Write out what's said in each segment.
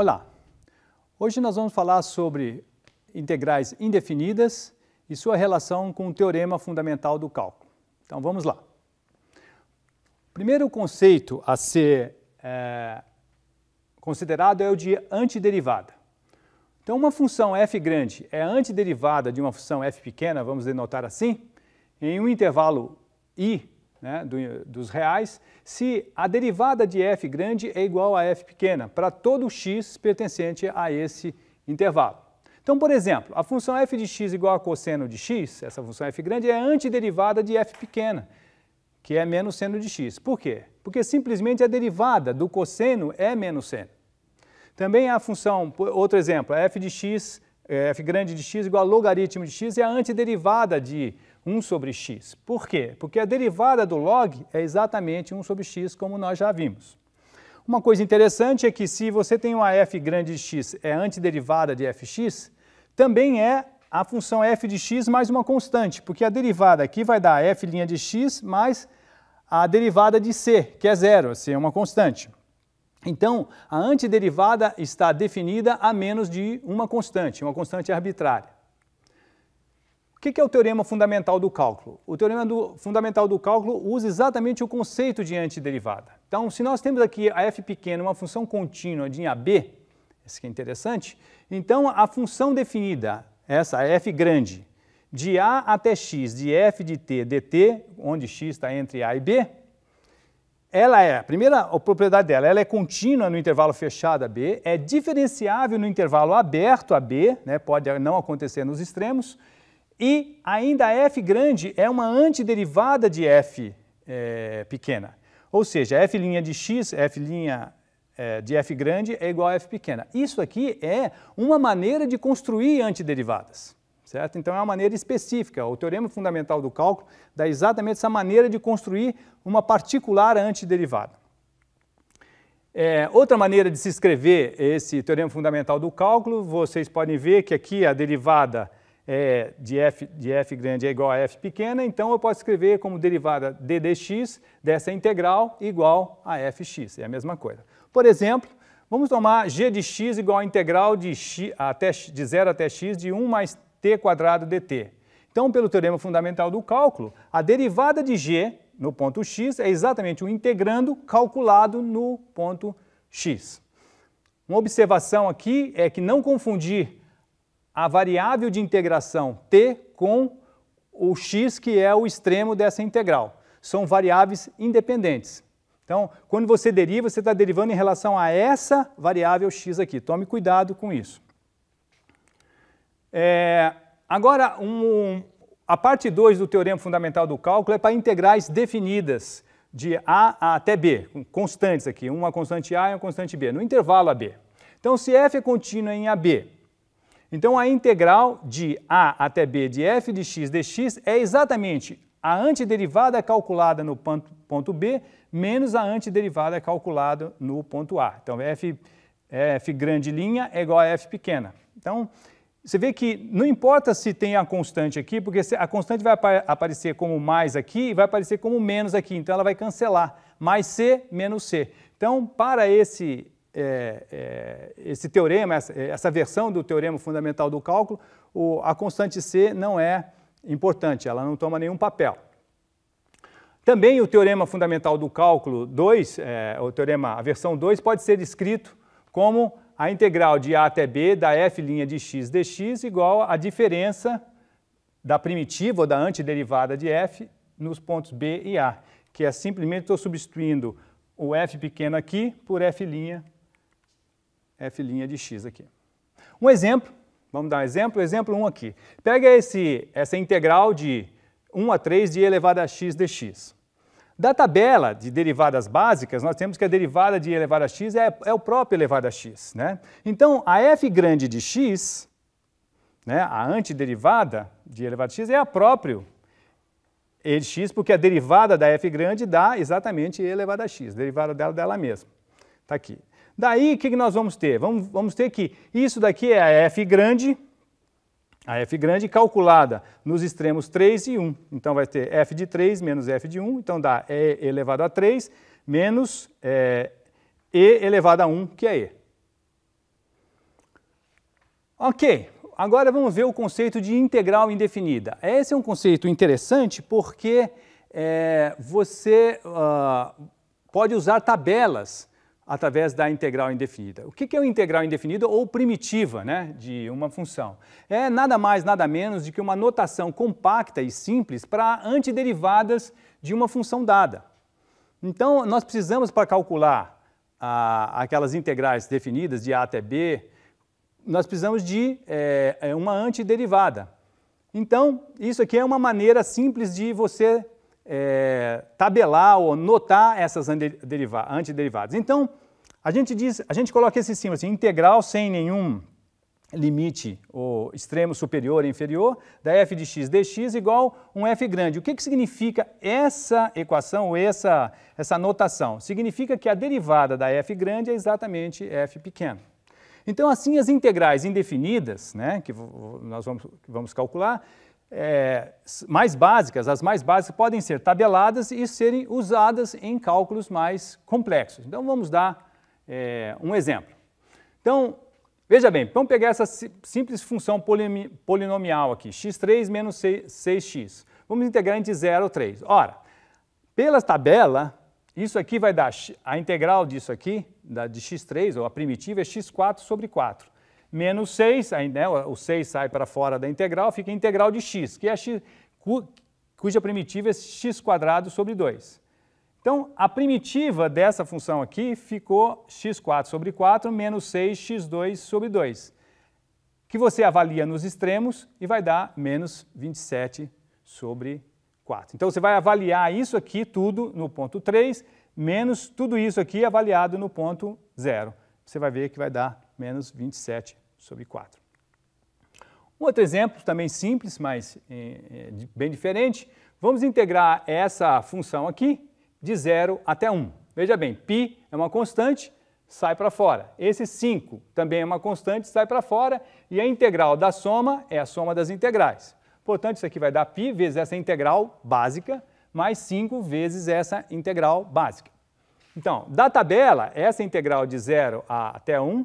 Olá! Hoje nós vamos falar sobre integrais indefinidas e sua relação com o teorema fundamental do cálculo. Então vamos lá. Primeiro conceito a ser é, considerado é o de antiderivada. Então uma função f grande é antiderivada de uma função f pequena, vamos denotar assim, em um intervalo i né, do, dos reais, se a derivada de f grande é igual a f pequena para todo x pertencente a esse intervalo. Então, por exemplo, a função f de x igual a cosseno de x, essa função f grande, é antiderivada de f pequena, que é menos seno de x. Por quê? Porque simplesmente a derivada do cosseno é menos seno. Também a função, outro exemplo, f de x é, f grande de x igual a logaritmo de x é a antiderivada de 1 sobre x. Por quê? Porque a derivada do log é exatamente 1 sobre x, como nós já vimos. Uma coisa interessante é que se você tem uma f grande de x é antiderivada de fx, também é a função f de x mais uma constante, porque a derivada aqui vai dar f' de x mais a derivada de c, que é zero, c é uma constante. Então, a antiderivada está definida a menos de uma constante, uma constante arbitrária. O que é o teorema fundamental do cálculo? O teorema do, fundamental do cálculo usa exatamente o conceito de antiderivada. Então, se nós temos aqui a f pequena, uma função contínua de AB, isso que é interessante, então a função definida, essa f grande, de A até x, de f de t dt, onde x está entre A e B, ela é, a primeira a propriedade dela, ela é contínua no intervalo fechado AB, é diferenciável no intervalo aberto AB, né, pode não acontecer nos extremos, e ainda F grande é uma antiderivada de F é, pequena. Ou seja, F' de x, F' eh, de F grande é igual a F pequena. Isso aqui é uma maneira de construir antiderivadas. Certo? Então é uma maneira específica. O teorema fundamental do cálculo dá exatamente essa maneira de construir uma particular antiderivada. É, outra maneira de se escrever esse teorema fundamental do cálculo, vocês podem ver que aqui a derivada é de, f, de f grande é igual a f pequena, então eu posso escrever como derivada d dx dessa integral igual a fx, é a mesma coisa. Por exemplo, vamos tomar g de x igual a integral de, x, até, de zero até x de 1 mais t dt. Então, pelo teorema fundamental do cálculo, a derivada de g no ponto x é exatamente o integrando calculado no ponto x. Uma observação aqui é que não confundir a variável de integração t com o x, que é o extremo dessa integral. São variáveis independentes. Então, quando você deriva, você está derivando em relação a essa variável x aqui. Tome cuidado com isso. É, agora, um, a parte 2 do Teorema Fundamental do Cálculo é para integrais definidas de A até B, constantes aqui, uma constante A e uma constante B, no intervalo AB. Então, se f é contínua em AB, então a integral de A até B de f de x dx é exatamente a antiderivada calculada no ponto B menos a antiderivada calculada no ponto A. Então, f, f grande linha é igual a f pequena. Então, você vê que não importa se tem a constante aqui, porque a constante vai aparecer como mais aqui e vai aparecer como menos aqui, então ela vai cancelar, mais C menos C. Então, para esse, é, é, esse teorema, essa, essa, versão do teorema fundamental do cálculo, o, a constante C não é importante, ela não toma nenhum papel. Também o teorema fundamental do cálculo 2, é, o teorema, a versão 2, pode ser escrito como a integral de A até B da f' de x dx igual à diferença da primitiva ou da antiderivada de f nos pontos B e A, que é simplesmente estou substituindo o f pequeno aqui por f', f' de x aqui. Um exemplo, vamos dar um exemplo, exemplo 1 aqui. Pega esse, essa integral de 1 a 3 de elevado a x dx. Da tabela de derivadas básicas, nós temos que a derivada de elevada a x é, é o próprio elevado a x. Né? Então, a f grande de x, né, a antiderivada de elevado a x, é a própria e de x, porque a derivada da f grande dá exatamente e elevado a x, a derivada dela dela mesma. Está aqui. Daí, o que nós vamos ter? Vamos, vamos ter que isso daqui é a f grande, a f grande calculada nos extremos 3 e 1. Então vai ter f de 3 menos f de 1, então dá e elevado a 3 menos é, e elevado a 1, que é e. Ok, agora vamos ver o conceito de integral indefinida. Esse é um conceito interessante porque é, você uh, pode usar tabelas através da integral indefinida. O que é uma integral indefinida ou primitiva né, de uma função? É nada mais, nada menos do que uma notação compacta e simples para antiderivadas de uma função dada. Então, nós precisamos, para calcular aquelas integrais definidas de A até B, nós precisamos de é, uma antiderivada. Então, isso aqui é uma maneira simples de você é, tabelar ou notar essas antiderivadas. Então, a gente, diz, a gente coloca esse símbolo assim, integral sem nenhum limite ou extremo superior ou inferior da f de x dx igual um f grande. O que, que significa essa equação ou essa, essa notação? Significa que a derivada da f grande é exatamente f pequeno. Então, assim, as integrais indefinidas, né, que nós vamos, vamos calcular, é, mais básicas, as mais básicas, podem ser tabeladas e serem usadas em cálculos mais complexos. Então vamos dar é, um exemplo. Então, veja bem, vamos pegar essa simples função polinomial aqui, x3 menos 6x. Vamos integrar entre 0 e 3. Ora, pela tabela, isso aqui vai dar a integral disso aqui, da, de x3, ou a primitiva, é x4 sobre 4 menos 6, aí, né, o 6 sai para fora da integral, fica a integral de x, que é x, cu, cuja primitiva é x² sobre 2. Então, a primitiva dessa função aqui ficou x4 sobre 4 menos 6x2 sobre 2, que você avalia nos extremos e vai dar menos 27 sobre 4. Então, você vai avaliar isso aqui tudo no ponto 3, menos tudo isso aqui avaliado no ponto 0. Você vai ver que vai dar menos 27 sobre 4. Um outro exemplo, também simples, mas é, bem diferente. Vamos integrar essa função aqui de 0 até 1. Um. Veja bem, π é uma constante, sai para fora. Esse 5 também é uma constante, sai para fora. E a integral da soma é a soma das integrais. Portanto, isso aqui vai dar π vezes essa integral básica, mais 5 vezes essa integral básica. Então, da tabela, essa integral de 0 até 1 um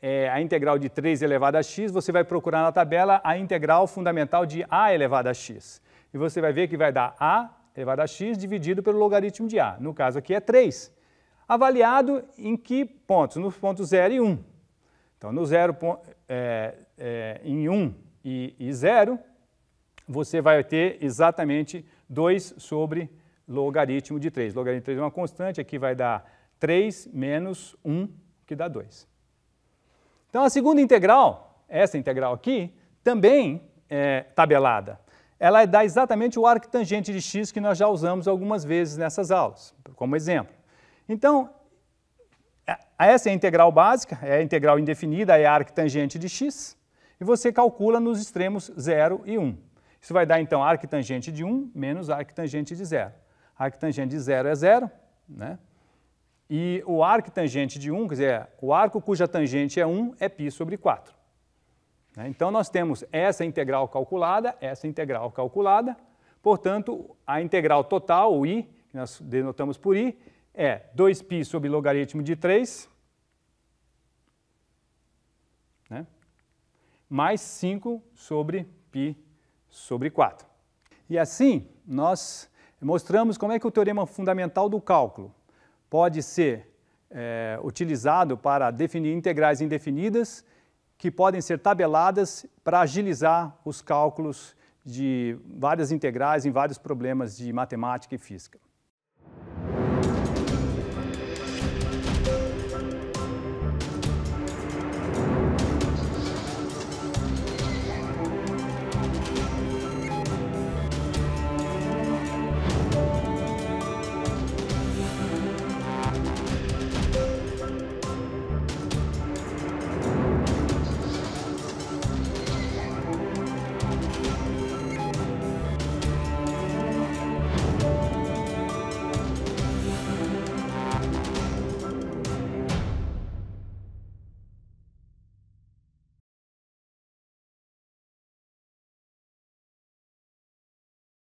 é, a integral de 3 elevado a x, você vai procurar na tabela a integral fundamental de a elevado a x. E você vai ver que vai dar a elevado a x dividido pelo logaritmo de a. No caso aqui é 3. Avaliado em que pontos? Nos pontos 0 e 1. Então, no 0, é, é, em 1 e 0, você vai ter exatamente 2 sobre logaritmo de 3. Logaritmo de 3 é uma constante, aqui vai dar 3 menos 1, que dá 2. Então a segunda integral, essa integral aqui, também é tabelada. Ela dá exatamente o arctangente de x que nós já usamos algumas vezes nessas aulas, como exemplo. Então, essa é a integral básica, é a integral indefinida, é a arctangente de x, e você calcula nos extremos 0 e 1. Isso vai dar, então, arctangente de 1 menos arctangente de 0. Arctangente de 0 é 0, né? E o arco tangente de 1, quer dizer, o arco cuja tangente é 1 é π sobre 4. Né? Então nós temos essa integral calculada, essa integral calculada, portanto, a integral total, o i, que nós denotamos por i, é 2π sobre logaritmo de 3, né? mais 5 sobre π sobre 4. E assim, nós mostramos como é que o teorema fundamental do cálculo pode ser é, utilizado para definir integrais indefinidas que podem ser tabeladas para agilizar os cálculos de várias integrais em vários problemas de matemática e física.